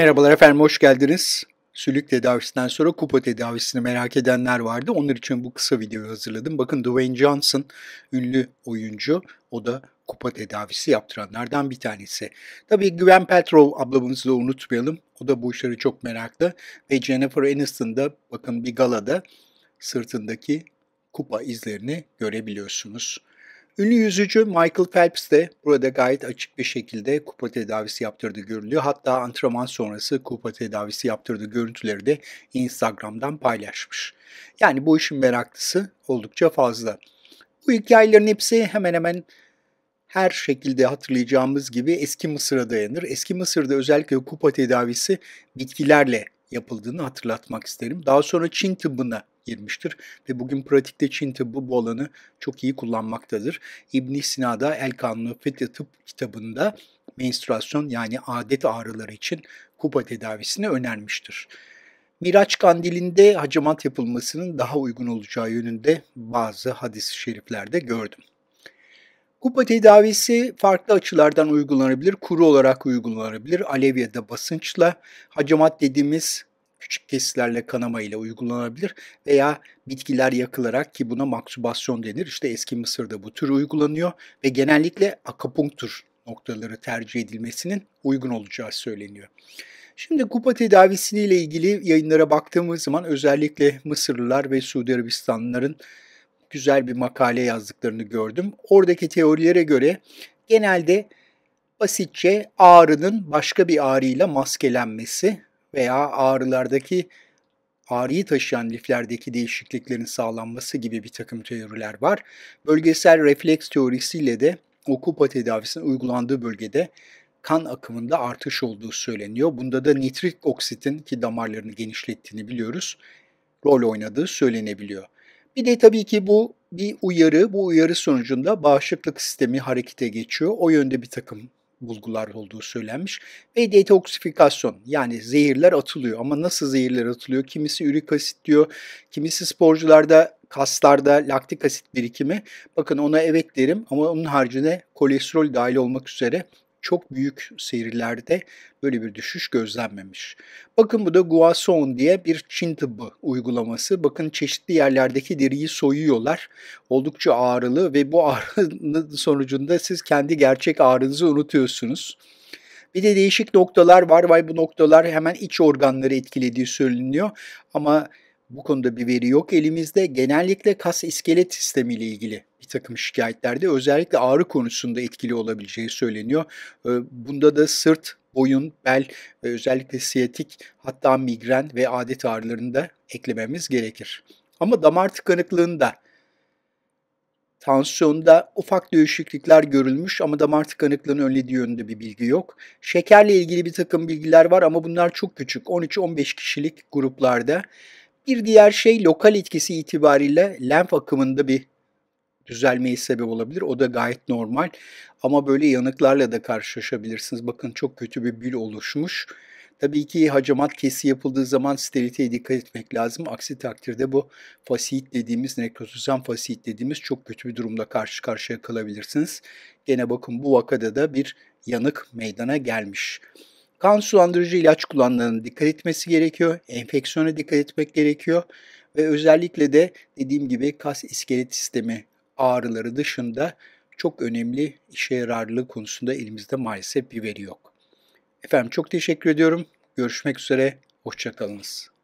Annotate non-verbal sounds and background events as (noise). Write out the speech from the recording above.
Merhabalar efendim, hoş geldiniz. Sülük tedavisinden sonra kupa tedavisini merak edenler vardı. Onlar için bu kısa videoyu hazırladım. Bakın Dwayne Johnson, ünlü oyuncu. O da kupa tedavisi yaptıranlardan bir tanesi. Tabii Gwen Petrov ablamızı da unutmayalım. O da bu işlere çok meraklı. Ve Jennifer Aniston da bakın bir galada sırtındaki kupa izlerini görebiliyorsunuz. Ünlü yüzücü Michael Phelps de burada gayet açık bir şekilde kupa tedavisi yaptırdığı görülüyor. Hatta antrenman sonrası kupa tedavisi yaptırdığı görüntüleri de Instagram'dan paylaşmış. Yani bu işin meraklısı oldukça fazla. Bu hikayelerin hepsi hemen hemen her şekilde hatırlayacağımız gibi eski Mısır'a dayanır. Eski Mısır'da özellikle kupa tedavisi bitkilerle yapıldığını hatırlatmak isterim. Daha sonra Çin tıbbına girmiştir ve bugün pratikte Çin tıbbı bu alanı çok iyi kullanmaktadır. ibn Sina'da El Kanlı Fetih Tıp kitabında menstruasyon yani adet ağrıları için kupa tedavisini önermiştir. Miraç kandilinde hacamat yapılmasının daha uygun olacağı yönünde bazı hadis-i şeriflerde gördüm. Kupa tedavisi farklı açılardan uygulanabilir. Kuru olarak uygulanabilir. Alev ya da basınçla. Hacamat dediğimiz küçük kesilerle kanama ile uygulanabilir veya bitkiler yakılarak ki buna maksubasyon denir. İşte eski Mısır'da bu tür uygulanıyor ve genellikle akupunktur noktaları tercih edilmesinin uygun olacağı söyleniyor. Şimdi kupa ile ilgili yayınlara baktığımız zaman özellikle Mısırlılar ve Suudi Arabistanlıların güzel bir makale yazdıklarını gördüm. Oradaki teorilere göre genelde basitçe ağrının başka bir ağrıyla maskelenmesi veya ağrılardaki ağrıyı taşıyan liflerdeki değişikliklerin sağlanması gibi bir takım teoriler var. Bölgesel refleks teorisiyle de okupa tedavisinin uygulandığı bölgede kan akımında artış olduğu söyleniyor. Bunda da nitrik oksitin ki damarlarını genişlettiğini biliyoruz rol oynadığı söylenebiliyor. Bir de tabii ki bu bir uyarı. Bu uyarı sonucunda bağışıklık sistemi harekete geçiyor. O yönde bir takım bulgular olduğu söylenmiş. Ve detoksifikasyon yani zehirler atılıyor ama nasıl zehirler atılıyor? Kimisi ürik asit diyor, kimisi sporcularda kaslarda laktik asit birikimi. Bakın ona evet derim ama onun haricinde kolesterol dahil olmak üzere çok büyük serilerde böyle bir düşüş gözlenmemiş. Bakın bu da Guason diye bir Çin tıbbı uygulaması. Bakın çeşitli yerlerdeki deriyi soyuyorlar. Oldukça ağrılı ve bu (laughs) ağrının sonucunda siz kendi gerçek ağrınızı unutuyorsunuz. Bir de değişik noktalar var. Vay bu noktalar hemen iç organları etkilediği söyleniyor. Ama bu konuda bir veri yok elimizde. Genellikle kas iskelet sistemi ile ilgili bir takım şikayetlerde özellikle ağrı konusunda etkili olabileceği söyleniyor. Ee, bunda da sırt, boyun, bel ve özellikle siyatik hatta migren ve adet ağrılarını da eklememiz gerekir. Ama damar tıkanıklığında Tansiyonda ufak değişiklikler görülmüş ama damar tıkanıklığının önlediği yönünde bir bilgi yok. Şekerle ilgili bir takım bilgiler var ama bunlar çok küçük. 13-15 kişilik gruplarda bir diğer şey lokal etkisi itibariyle lenf akımında bir düzelmeye sebep olabilir. O da gayet normal. Ama böyle yanıklarla da karşılaşabilirsiniz. Bakın çok kötü bir bül oluşmuş. Tabii ki hacamat kesi yapıldığı zaman steriliteye dikkat etmek lazım. Aksi takdirde bu fasit dediğimiz, nekrosuzan fasit dediğimiz çok kötü bir durumda karşı karşıya kalabilirsiniz. Gene bakın bu vakada da bir yanık meydana gelmiş. Kan sulandırıcı ilaç kullananların dikkat etmesi gerekiyor. Enfeksiyona dikkat etmek gerekiyor. Ve özellikle de dediğim gibi kas iskelet sistemi ağrıları dışında çok önemli işe yararlılığı konusunda elimizde maalesef bir veri yok. Efendim çok teşekkür ediyorum. Görüşmek üzere. Hoşçakalınız.